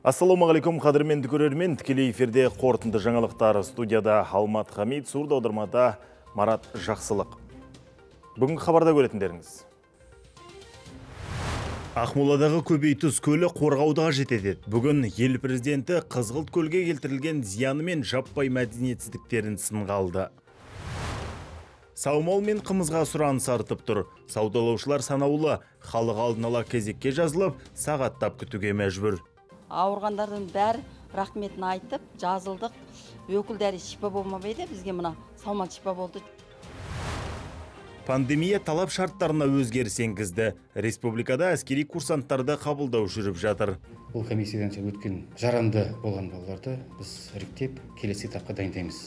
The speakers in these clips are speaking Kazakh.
ассалаумағалейкум қадірменді көрермен тікелей эфирде қортынды жаңалықтар студияда алмат хамид сурда аудармада марат жақсылық Бүгін хабарда көретіндеріңіз ақмоладағы көбейтұз көлі қорғауды жетеді. бүгін ел президенті қызғылт көлге келтірілген зияны мен жаппай мәдениетсіздіктерін сынға алды саумал мен қымызға сұран сартып тұр саудалаушылар санаулы халық алдын ала кезекке жазылып сағаттап күтуге мәжбүр ауырғандардың бәрі рахметін айтып жазылдық өкіл дәрі шипа болмабайды, бізге мына саумал шипа болды пандемия талап шарттарына өзгеріс енгізді республикада әскери курсанттарды қабылдау жүріп жатыр бұл комиссиядан өткен жарамды болған балаларды біз іріктеп келесі этапқа дайындаймыз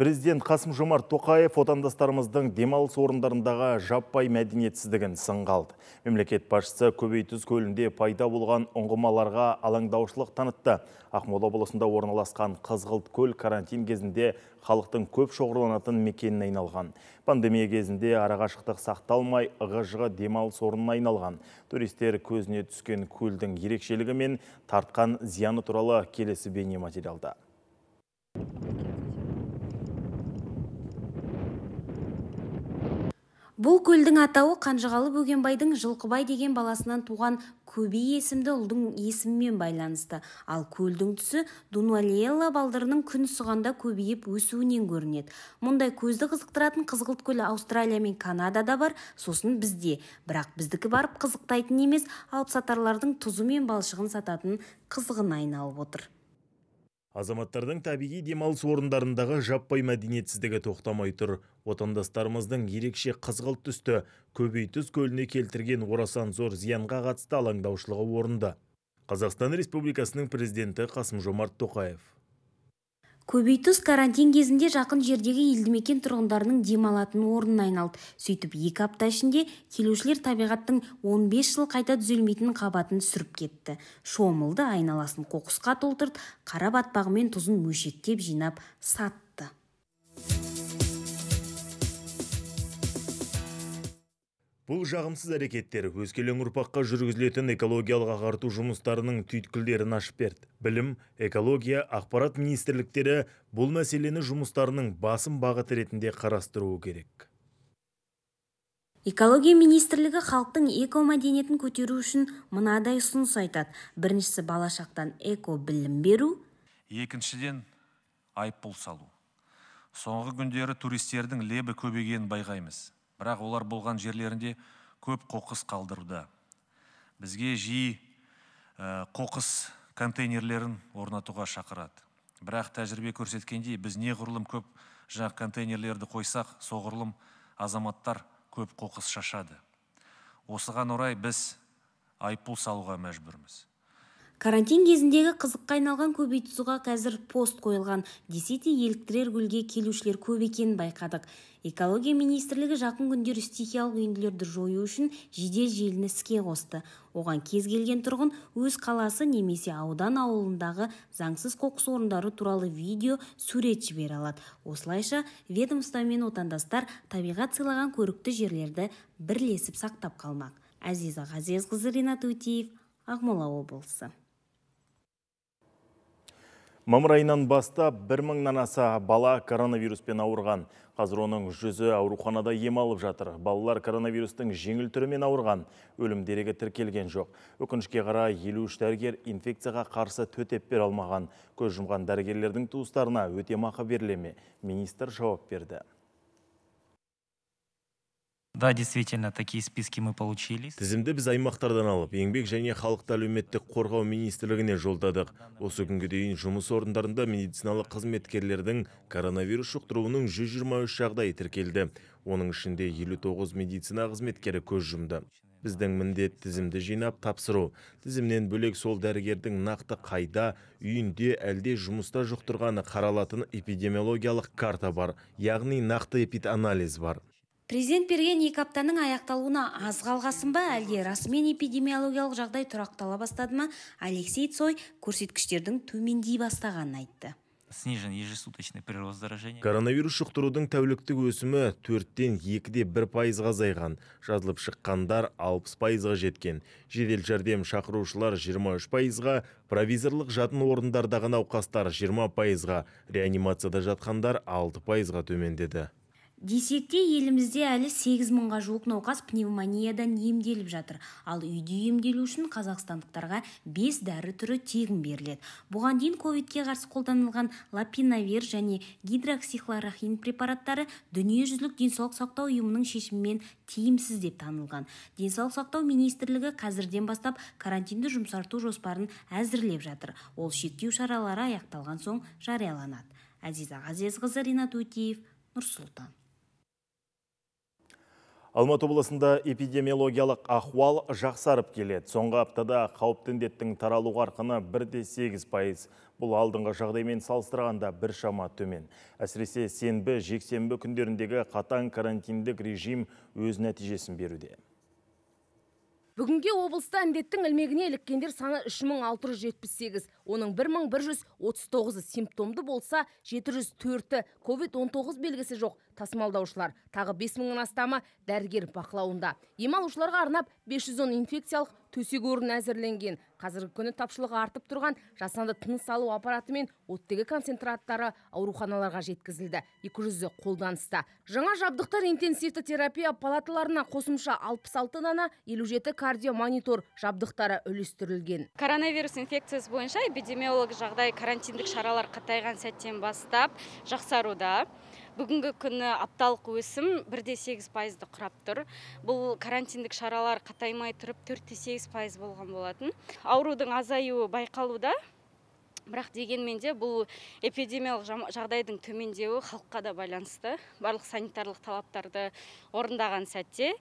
Президент Қасым Жомарт Тоқаев отандастарымыздың демалыс орындарындағы жаппай мәдениетсіздігін сынға алды. Мемлекет басшысы Көбейтүз көлінде пайда болған ұңғымаларға алаңдаушылық танытты. Ақмола облысында орналасқан Қызғылт көл карантин кезінде халықтың көп шоғырланатын мекеніне айналған. Пандемия кезінде арақашықтық сақталмай, ығы демалыс орнына айналған. Туристер көзіне түскен көлдің ерекшелігі мен тартқан зияны туралы келесі бейнематериалда. бұл көлдің атауы қанжығалы бөгенбайдың жылқыбай деген баласынан туған көбей есімді ұлдың есімімен байланысты ал көлдің түсі дунуалиелла балдырының күн сұғанда көбейіп өсуінен көрінеді мұндай көзді қызықтыратын қызғылт көл аустралия мен канадада бар сосын бізде бірақ біздікі барып қызықтайтын емес сатарлардың тұзы мен балшығын сататын қызығына айналып отыр азаматтардың табиғи демалыс орындарындағы жаппай мәдениетсіздігі тоқтамай тұр отандастарымыздың ерекше қызғылт түсті түз көліне келтірген орасан зор зиянға қатысты алаңдаушылығы орынды қазақстан республикасының президенті қасым жомарт тоқаев көбейтұз карантин кезінде жақын жердегі елді мекен тұрғындарының демалатын орнына айналды сөйтіп екі апта ішінде келушілер табиғаттың 15 жыл қайта түзелмейтін қабатын сүріп кетті шомылды айналасын қоқысқа толтырды қара мен тұзын мөшеттеп жинап сатты Бұл жағымсыз әрекеттер өскелең ұрпаққа жүргізілетін экологиялық ағарту жұмыстарының түйткілдерін ашып берді. Білім, экология, ақпарат министрліктері бұл мәселені жұмыстарының басым бағыты ретінде қарастыруы керек. Экология министрлігі халықтың экомәдениетін көтеру үшін мынадай ұсыныс айтады. Біріншісі балашақтан эко білім беру, екіншіден айыппұл салу. Соңғы күндері туристердің лебі көбеген байқаймыз бірақ олар болған жерлерінде көп қоқыс қалдырды. бізге жиі ә, қоқыс контейнерлерін орнатуға шақырады бірақ тәжірибе көрсеткендей біз неғұрлым көп жақ контейнерлерді қойсақ соғұрлым азаматтар көп қоқыс шашады осыған орай біз айыппұл салуға мәжбүрміз карантин кезіндегі қызыққа айналған көбейтұзға қазір пост қойылған десе де еліктірер гүлге келушілер көп екенін байқадық экология министрлігі жақын күндері стихиялық үйінділерді жою үшін жедел желіні іске қосты оған кез келген тұрғын өз қаласы немесе аудан ауылындағы заңсыз қоқыс орындары туралы видео сурет жібере алады осылайша ведомство мен отандастар табиғат сыйлаған көрікті жерлерді бірлесіп сақтап қалмақ әзиза ғазезқызы ринат өтеев ақмола облысы Мамыр айынан бастап бір мыңнан аса бала коронавируспен ауырған. Қазір оның жүзі ауруханада ем алып жатыр. Балалар коронавирустың жеңіл түрімен ауырған. Өлім дерегі тіркелген жоқ. Өкінішке қарай үш дәрігер инфекцияға қарсы төтеп бер алмаған. Көз жұмған дәрігерлердің туыстарына өтемақы берлеме, Министр жауап берді да действительно такие списки мы получили тізімді біз аймақтардан алып еңбек және халықты әлеуметтік қорғау министрлігіне жолдадық осы күнге дейін жұмыс орындарында медициналық қызметкерлердің коронавирус жұқтыруының 123 жағдайы тіркелді оның ішінде 59 медицина қызметкері көз жұмды біздің міндет тізімді жинап тапсыру тізімнен бөлек сол дәрігердің нақты қайда үйінде әлде жұмыста жұқтырғаны қаралатын эпидемиологиялық карта бар яғни нақты эпид анализ бар президент берген екі аптаның аяқталуына аз қалғасын ба әлде расымен эпидемиологиялық жағдай тұрақтала бастады ма алексей цой көрсеткіштердің төмендей бастағанын айтты снижен ежесуточный прирост заражения коронавирус жұқтырудың тәуліктік өсімі төрттен екіде бір пайызға азайған жазылып шыққандар алпыс пайызға жеткен жедел жәрдем шақырушылар үш пайызға провизорлық жатын орындардағы науқастар жиырма пайызға реанимацияда жатқандар алты пайызға төмендеді десек те елімізде әлі 8 мыңға жуық науқас пневмониядан емделіп жатыр ал үйде емделу үшін қазақстандықтарға бес дәрі түрі тегін беріледі бұған дейін ковидке қарсы қолданылған лапинавир және гидроксихлорохин препараттары дүниежүзілік денсаулық сақтау ұйымының шешімімен тиімсіз деп танылған денсаулық сақтау министрлігі қазірден бастап карантинді жұмсарту жоспарын әзірлеп жатыр ол шектеу шаралары аяқталған соң жарияланады әзиза ғазезқызы ринат өтеев нұрсұлтан Алматы облысында эпидемиологиялық ахуал жақсарып келеді. Соңғы аптада қауіптіндеттің таралуға таралу қарқыны 1,8 пайыз. Бұл алдыңғы жағдаймен салыстырғанда бір шама төмен. Әсіресе сенбі, жексенбі күндеріндегі қатан карантиндік режим өз нәтижесін беруде бүгінге облыста әндеттің ілмегіне іліккендер саны 3678. Оның 1139-ы симптомды болса, 704-і COVID-19 белгісі жоқ тасымалдаушылар. Тағы 5000 астама астамы дәрігер бақылауында. Ем алушыларға арнап 510 инфекциялық төсек орын әзірленген қазіргі күні тапшылығы артып тұрған жасанды тыныс алу аппараты мен оттегі концентраттары ауруханаларға жеткізілді екі жүзі қолданыста жаңа жабдықтар интенсивті терапия палаталарына қосымша алпыс алты дана елу жеті кардиомонитор жабдықтары үлестірілген коронавирус инфекциясы бойынша эпидемиологиялық жағдай карантиндік шаралар қатайған сәттен бастап жақсаруда бүгінгі күні апталық өсім бір де пайызды құрап тұр бұл карантиндік шаралар қатаймай тұрып төрт пайыз болған болатын аурудың азаюы байқалуда бірақ дегенмен де бұл эпидемиялық жағдайдың төмендеуі халыққа да байланысты барлық санитарлық талаптарды орындаған сәтте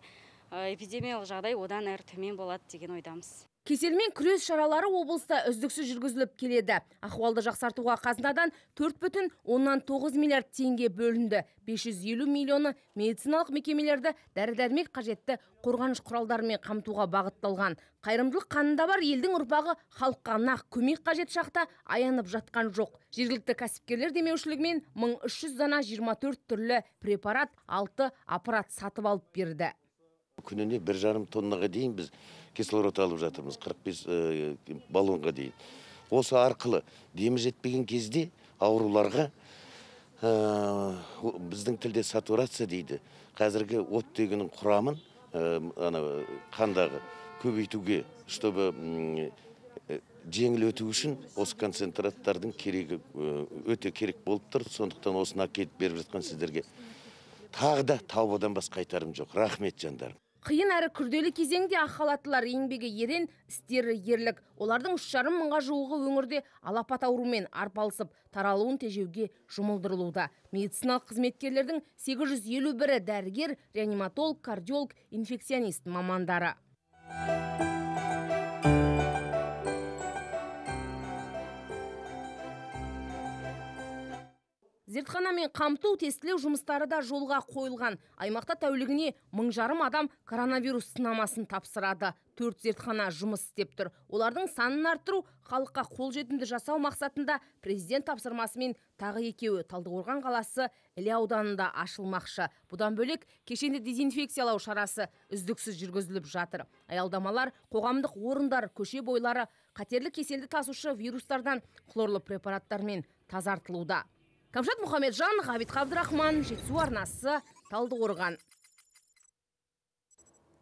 э, эпидемиялық жағдай одан әрі төмен болады деген ойдамыз Кеселмен күрес шаралары облыста үздіксіз жүргізіліп келеді. Ахуалды жақсартуға қазынадан төрт бүтін оннан миллиард теңге бөлінді. 550 миллионы медициналық мекемелерді дәрі-дәрмек қажетті қорғаныш құралдарымен қамтуға бағытталған. Қайырымдылық қанында бар елдің ұрпағы халыққа нақ көмек қажет шақта аянып жатқан жоқ. Жергілікті кәсіпкерлер демеушілігімен 1300 дана 24 түрлі препарат, 6 аппарат сатып алып берді. Күніне бір жарым тоннаға дейін біз кислород алып жатырмыз 45 э, баллонға дейін осы арқылы демі жетпеген кезде ауруларға ә, біздің тілде сатурация дейді қазіргі оттегінің құрамын ә, ана қандағы көбейтуге чтобы жеңіл өту үшін осы концентраттардың керегі өте керек болып тұр сондықтан осыны әкеліп беріп жатқан сіздерге тағы да таубадан басқа айтарым жоқ рахмет жандарым қиын әрі күрделі кезеңде ақ халаттылар еңбегі ерен істері ерлік олардың үш жарым мыңға жуығы өңірде алапат аурумен арпалысып таралуын тежеуге жұмылдырылуда медициналық қызметкерлердің 851-і дәрігер реаниматолог кардиолог инфекционист мамандары зертханамен қамту тестілеу жұмыстары да жолға қойылған аймақта тәулігіне мың жарым адам коронавирус сынамасын тапсырады төрт зертхана жұмыс істеп тұр олардың санын арттыру халыққа қолжетімді жасау мақсатында президент тапсырмасымен тағы екеуі талдықорған қаласы іле ауданында ашылмақшы бұдан бөлек кешенді дезинфекциялау шарасы үздіксіз жүргізіліп жатыр аялдамалар қоғамдық орындар көше бойлары қатерлі кеселді тасушы вирустардан хлорлы препараттармен тазартылуда кәмшат мұхамеджан ғабит қабдырахман жетісу арнасы талдықорған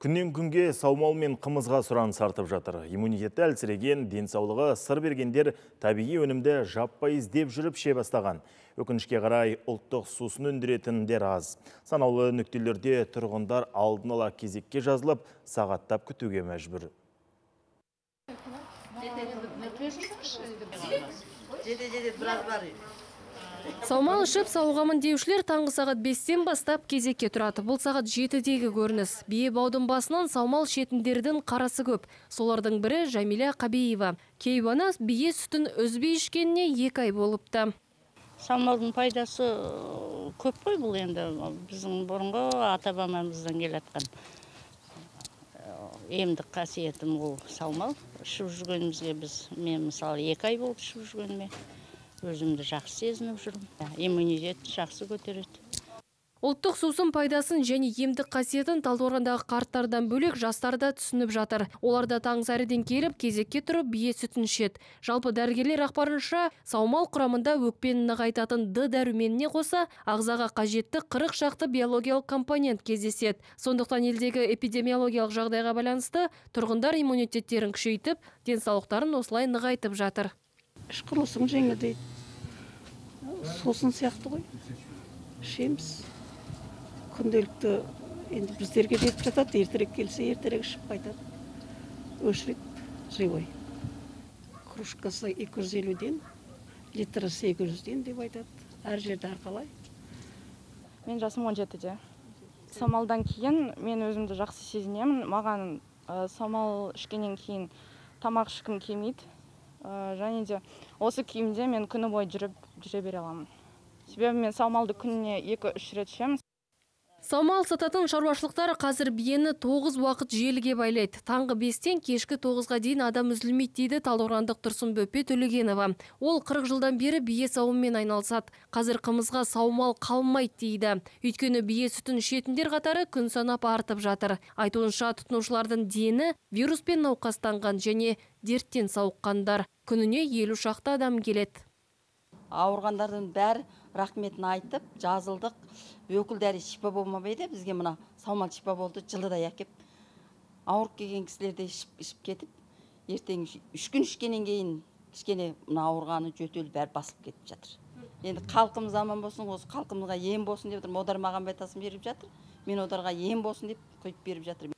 Күннен күнге саумал мен қымызға сұраныс артып жатыр. Иммунитеті әлсіреген, денсаулығы сыр бергендер табиғи өнімді жаппай іздеп жүріп ше бастаған. Өкінішке қарай ұлттық сусын өндіретіндер аз. Санаулы нүктелерде тұрғындар алдын ала кезекке жазылып, сағаттап күтуге мәжбүр. Саумал ішіп сауғамын деушілер таңғы сағат 5-тен бастап кезекке тұрады. Бұл сағат 7-дегі көрініс. Бие баудың басынан саумал шетіндердің қарасы көп. Солардың бірі Жамиля Қабеева. Кейбана бие сүтін өзбей ішкеніне екі ай болыпты. Саумалдың пайдасы көп қой бұл енді біздің бұрынғы ата бабамыздан Емді емдік қасиетім ол саумал ішіп жүргенімізге біз мен мысалы екі ай болды ішіп өзімді жақсы сезініп жүрмін иммунитет жақсы көтереді Ұлттық сусын пайдасын және емдік қасиетін Талдықорғандағы қарттардан бөлек жастар да түсініп жатыр. Олар да таң сәріден келіп кезекке тұрып бие сүтін ішеді. Жалпы дәрігерлер ақпарынша саумал құрамында өкпені нығайтатын д дәруменіне қоса ағзаға қажетті қырық шақты биологиялық компонент кездеседі. Сондықтан елдегі эпидемиологиялық жағдайға байланысты тұрғындар иммунитеттерін күшейтіп, денсаулықтарын осылай нығайтып жатыр іш құрылысың жеңілдейді сосын сияқты ғой ішеміз күнделікті енді біздерге жетіп жатады ертерек келсе ертерек ішіп қайтады өшіреді живой кружкасы екі жүз елуден литрі сегіз жүзден деп айтады әр жерде әрқалай мен жасым он жетіде самалдан кейін мен өзімді жақсы сезінемін маған ә, самал ішкеннен кейін тамақ ішкім келмейді және де осы киімде мен күні бойы жүріп жүре бере аламын себебі мен саумалды күніне екі үш рет ішемін Самал сататын шаруашылықтар қазір биені 9 уақыт желіге байлайды. Таңғы бестен тен кешкі 9-ға дейін адам үзілмейді дейді талдықорғандық Тұрсын Бөпе Төлегенова. Ол 40 жылдан бері бие сауыммен айналысады. Қазір қымызға саумал қалмайды дейді. Өйткені бие сүтін ішетіндер қатары күн санап артып жатыр. Айтуынша тұтынушылардың дені вируспен науқастанған және дерттен сауыққандар. Күніне елу шақты адам келеді. Ауырғандардың бәрі рахметін айтып жазылдық өкіл дәрі шипа болмап еді бізге мына саумал шипа болды жылыдай әкеп ауырып келген кісілер де ішіп, ішіп кетіп ертең үш күн ішкеннен кейін кішкене мына ауырғаны жөтелі бәрі басылып кетіп жатыр енді халқымыз аман болсын осы халқымызға ем болсын деп отырмын одар маған тасын беріп жатыр мен одарға ем болсын деп құйып беріп жатырмын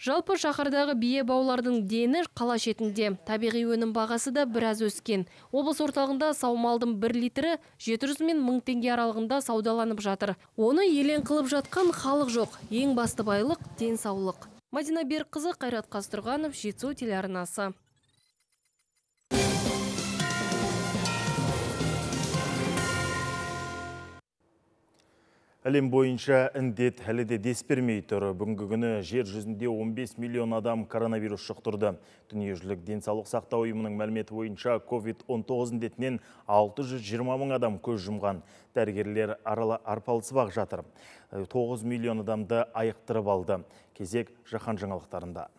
жалпы шақырдағы бие баулардың дені қала шетінде табиғи өнім бағасы да біраз өскен облыс орталығында саумалдың бір литрі 700 мен 1000 теңге аралығында саудаланып жатыр оны елен қылып жатқан халық жоқ ең басты байлық саулық. мадина Берқызы қайрат қастырғанып жетісу телеарнасы Әлем бойынша үндет әлі де дес тұр. Бүгінгі күні жер жүзінде 15 миллион адам коронавирус шықтырды. Дүниежілік денсаулық сақтау ұйымының мәліметі бойынша COVID-19 үндетінен 620 мың адам көз жұмған. Дәрігерлер арала арпалысы бақ жатыр. 9 миллион адамды айықтырып алды. Кезек жаһан жаңалықтарында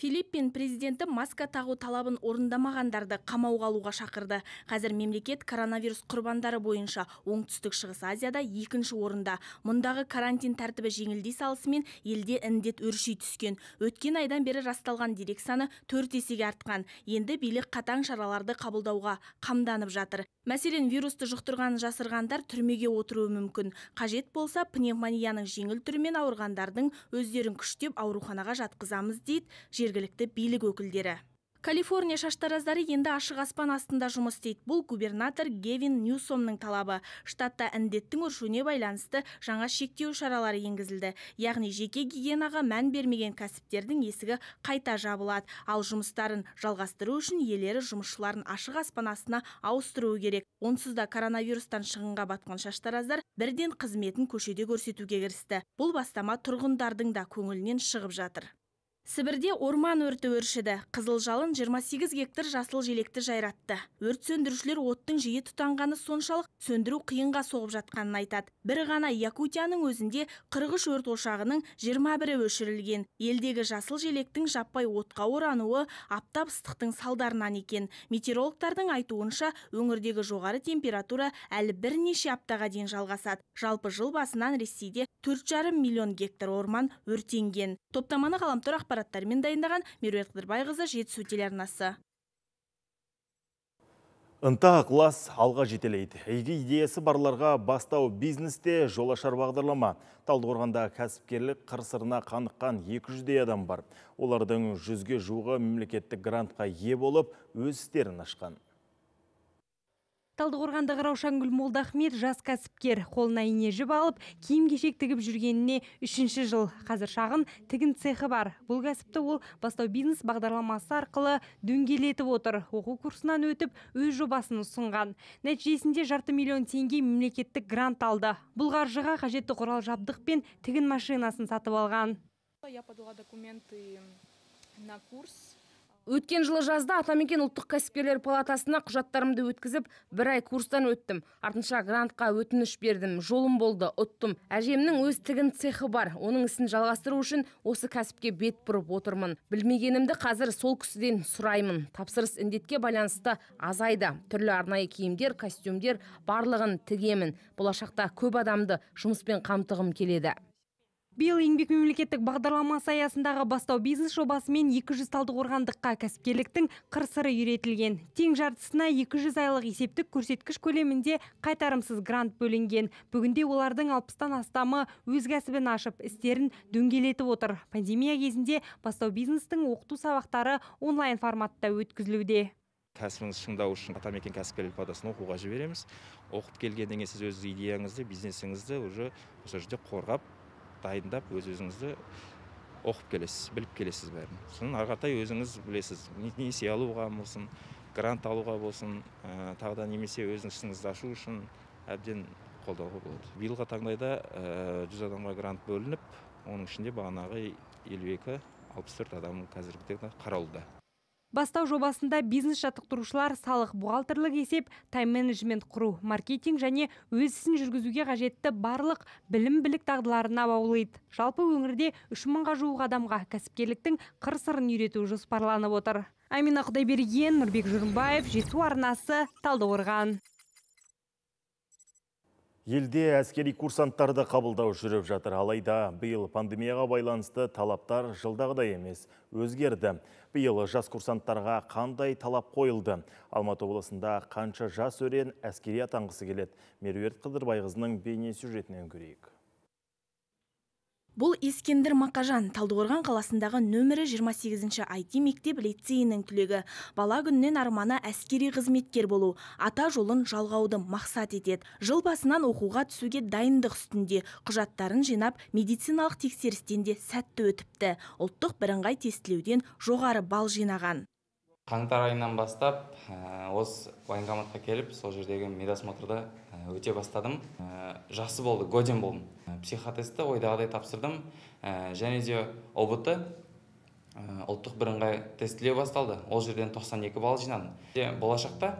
филиппин президенті маска тағу талабын орындамағандарды қамауға алуға шақырды қазір мемлекет коронавирус құрбандары бойынша оңтүстік шығыс азияда екінші орында мұндағы карантин тәртібі жеңілдей салысымен елде індет өрші түскен өткен айдан бері расталған дирексаны саны төрт есеге артқан енді билік қатаң шараларды қабылдауға қамданып жатыр мәселен вирусты жұқтырған жасырғандар түрмеге отыруы мүмкін қажет болса пневмонияның жеңіл түрмен ауырғандардың өздерін күштеп ауруханаға жатқызамыз дейді жергілікті билік өкілдері Калифорния шаштараздары енді ашық аспан астында жұмыс істейді. Бұл губернатор Гевин Ньюсомның талабы. Штатта індеттің өршуіне байланысты жаңа шектеу шаралары енгізілді. Яғни жеке гигиенаға мән бермеген кәсіптердің есігі қайта жабылады. Ал жұмыстарын жалғастыру үшін елері жұмысшыларын ашық аспан астына ауыстыруы керек. Онсыз да коронавирустан шығынға батқан шаштараздар бірден қызметін көшеде көрсетуге кірісті. Бұл бастама тұрғындардың да көңілінен шығып жатыр. Сібірде орман өрті өршіді. Қызыл жалын 28 гектар жасыл желекті жайратты. Өрт сөндірушілер оттың жиі тұтанғаны соншалық сөндіру қиынға соғып жатқанын айтады. Бір ғана Якутияның өзінде 43 өрт ошағының 21-і өшірілген. Елдегі жасыл желектің жаппай отқа орануы аптап ыстықтың салдарынан екен. Метеорологтардың айтуынша өңірдегі жоғары температура әлі бірнеше аптаға дейін жалғасады. Жалпы жыл басынан Ресейде 4,5 миллион гектар орман өртенген. Топтаманы ғаламтор ақпарат ақпараттармен дайындаған меруерт қыдырбайқызы жетісу телеарнасы ынта ықылас алға жетелейді игі идеясы барларға бастау бизнесте жола бағдарлама талдықорғанда кәсіпкерлік қыр сырына қаныққан 200-дей адам бар олардың жүзге жуығы мемлекеттік грантқа ие болып өз істерін ашқан талдықорғандық раушангүл молдахмет жас кәсіпкер қолына ине жіп алып киім кешек тігіп жүргеніне үшінші жыл қазір шағын тігін цехы бар бұл кәсіпті ол бастау бизнес бағдарламасы арқылы дөңгелетіп отыр оқу курсынан өтіп өз жобасын ұсынған нәтижесінде жарты миллион теңге мемлекеттік грант алды бұл қаржыға қажетті құрал жабдық пен тігін машинасын сатып алған я подала документы на курс өткен жылы жазда атамекен ұлттық кәсіпкерлер палатасына құжаттарымды өткізіп бір ай курстан өттім артынша грантқа өтініш бердім жолым болды ұттым әжемнің өз тігін цехы бар оның ісін жалғастыру үшін осы кәсіпке бет бұрып отырмын білмегенімді қазір сол кісіден сұраймын тапсырыс індетке байланысты азайды түрлі арнайы киімдер костюмдер барлығын тігемін болашақта көп адамды жұмыспен қамтығым келеді биыл еңбек мемлекеттік бағдарламасы аясындағы бастау бизнес жобасымен 200 талдықорғандыққа кәсіпкерліктің қыр сыры үйретілген тең жартысына 200 айлық есептік көрсеткіш көлемінде қайтарымсыз грант бөлінген бүгінде олардың алпыстан астамы өз кәсібін ашып істерін дөңгелетіп отыр пандемия кезінде бастау бизнестің оқыту сабақтары онлайн форматта өткізілуде кәсібіңізді шыңдау үшін атамекен кәсіпкерлік палатасына оқуға жібереміз оқып келгеннен кейін сіз өз идеяңызды бизнесіңізді уже сол жерде қорғап дайындап өз өзіңізді оқып келесіз біліп келесіз бәрін сосын ары қаратай өзіңіз білесіз несие алуға болсын грант алуға болсын ә, тағы да немесе өз ісіңізді ашу үшін әбден қолдауға болады биылғы таңдайда ә, жүз адамға грант бөлініп оның ішінде бағанағы елу екі алпыс төрт адам қазіргі таңда қаралуда бастау жобасында бизнес жаттықтырушылар салық бухгалтерлік есеп тайм менеджмент құру маркетинг және өз ісін жүргізуге қажетті барлық білім білік дағдыларына баулиды жалпы өңірде үш мыңға жуық адамға кәсіпкерліктің қыр сырын үйрету жоспарланып отыр әмина құдайберген нұрбек жүрімбаев жетісу арнасы талдықорған Елде әскери курсанттарды қабылдау жүріп жатыр. Алайда биыл пандемияға байланысты талаптар жылдағыдай емес өзгерді. Биыл жас курсанттарға қандай талап қойылды? Алматы облысында қанша жас өрен әскери атанғысы келеді. Меруерт Қыдырбайғызының бейне сюжетінен көрейік. Бұл Ескендір Мақажан Талдықорған қаласындағы нөмірі 28-ші IT мектеп лицейінің түлегі. Бала күннен арманы әскери қызметкер болу, ата жолын жалғауды мақсат етеді. Жыл басынан оқуға түсуге дайындық үстінде, құжаттарын жинап, медициналық тексерістен де сәтті өтіпті. Ұлттық бірыңғай тестілеуден жоғары бал жинаған қаңтар айынан бастап э, осы военкоматқа келіп сол жердегі медосмотрды э, өте бастадым э, жақсы болды годен болдым психотестті ойдағыдай тапсырдым және де ұбт ұлттық бірыңғай тестілеу басталды ол жерден 92 балл жинадым болашақта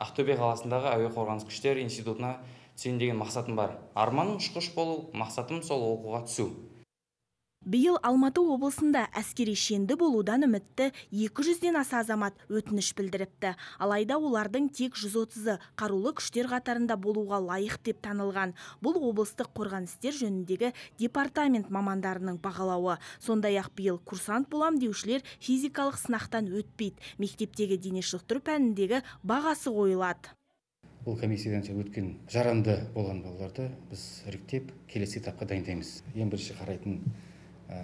ақтөбе қаласындағы әуе қорғаныс күштер институтына түсейін деген мақсатым бар арманым ұшқыш болу мақсатым сол оқуға түсу биыл алматы облысында әскери шенді болудан үмітті 200-ден аса азамат өтініш білдіріпті алайда олардың тек 130-ы қарулы күштер қатарында болуға лайық деп танылған бұл облыстық қорғаныс істер жөніндегі департамент мамандарының бағалауы сондай ақ биыл курсант болам деушілер физикалық сынақтан өтпейді мектептегі дене шынықтыру пәніндегі бағасы қойылады бұл комиссиядан өткен жарамды болған балаларды біз іріктеп келесі тапқа дайындаймыз ең бірінші қарайтын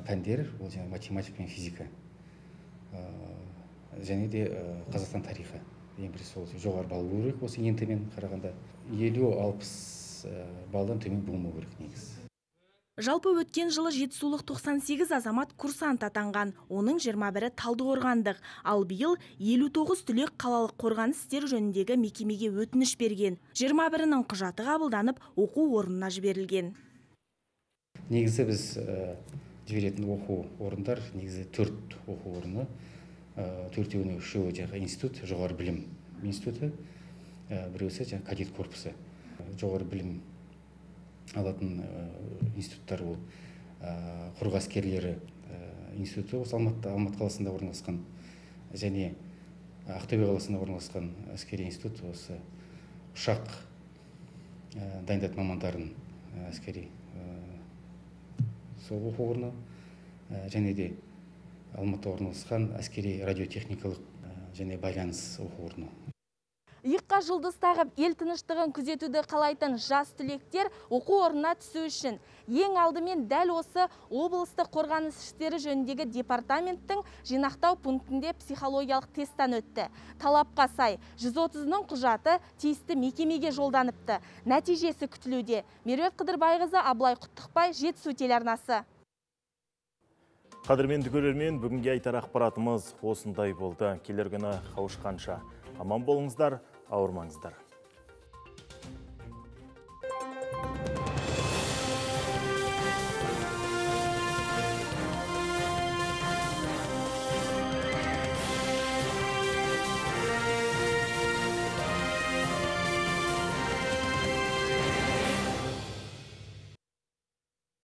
пәндер ол жаңағы математика мен физика және де қазақстан тарихы ең бірінші сол жоғары балл болу керек осы ең мен қарағанда елу алпыс балдан төмен болмау керек негізі жалпы өткен жылы жетісулық 98 азамат курсант атанған оның 21 бірі талдықорғандық ал биыл 59 түлек қалалық қорғаныс істері жөніндегі мекемеге өтініш берген 21 бірінің құжаты қабылданып оқу орнына жіберілген негізі біз жіберетін оқу орындар негізі төрт оқу орны ә, төртеуінің үшеуі жаңағы институт жоғары білім институты ә, біреусі жаңағы кадет корпусы жоғары білім алатын ә, институттар ол құрық әскерлері институты осы алматы алматы қаласында орналасқан және ақтөбе қаласында орналасқан әскери институт осы ұшақ дайындайтын мамандарын әскери сол оқу орны және де алматыда орналасқан әскери радиотехникалық және байланыс оқу орны Иққа жұлдыз тағып ел тыныштығын күзетуді қалайтын жас түлектер оқу орнына түсу үшін ең алдымен дәл осы облыстық қорғаныс істері жөніндегі департаменттің жинақтау пунктінде психологиялық тесттан өтті талапқа сай 130-ның құжаты тиісті мекемеге жолданыпты нәтижесі күтілуде меруерт қыдырбайқызы абылай құттықбай жетісу телеарнасы қадірменді көрермен бүгінге айтар ақпаратымыз осындай болды келер күні қауышқанша аман болыңыздар ауырмаңыздар